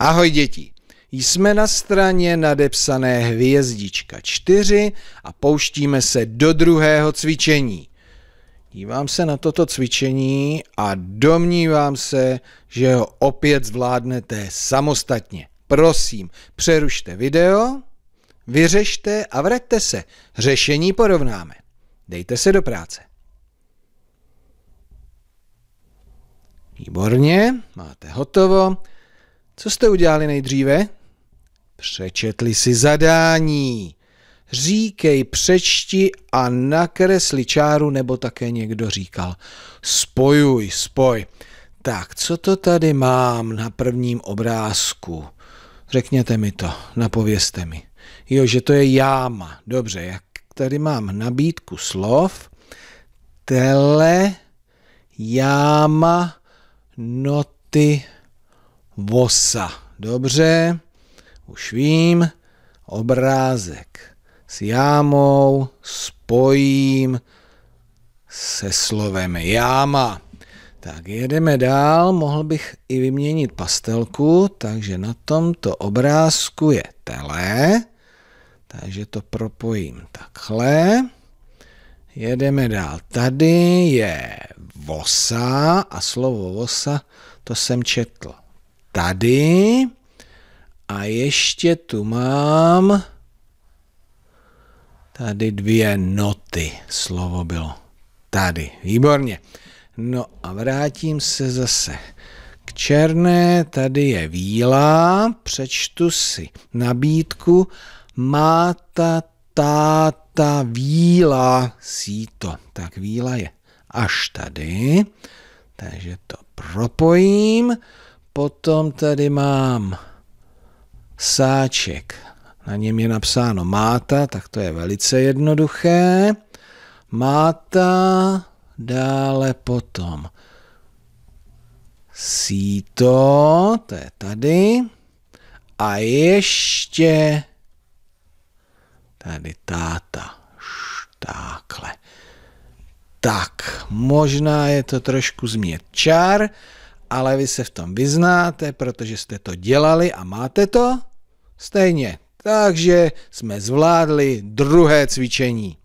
Ahoj děti! Jsme na straně nadepsané hvězdička 4 a pouštíme se do druhého cvičení. Dívám se na toto cvičení a domnívám se, že ho opět zvládnete samostatně. Prosím, přerušte video, vyřešte a vraťte se. Řešení porovnáme. Dejte se do práce. Výborně, máte hotovo. Co jste udělali nejdříve? Přečetli si zadání. Říkej, přečti a nakresli čáru, nebo také někdo říkal. Spojuj, spoj. Tak, co to tady mám na prvním obrázku? Řekněte mi to, napověste mi. Jo, že to je jáma. Dobře, jak tady mám nabídku slov. Tele, jáma, noty, vosa. Dobře, už vím. Obrázek s jámou spojím se slovem jáma. Tak jedeme dál, mohl bych i vyměnit pastelku, takže na tomto obrázku je tele, takže to propojím takhle. Jedeme dál, tady je vosa a slovo vosa, to jsem četl tady. A ještě tu mám tady dvě noty. Slovo bylo tady. Výborně. No a vrátím se zase k černé. Tady je víla. Přečtu si nabídku. Máta táta víla síto. Tak víla je až tady. Takže to propojím. Potom tady mám sáček. Na něm je napsáno máta, tak to je velice jednoduché. Máta, dále potom síto, to je tady. A ještě tady táta. Štákle. Tak, možná je to trošku změt čar, ale vy se v tom vyznáte, protože jste to dělali a máte to stejně. Takže jsme zvládli druhé cvičení.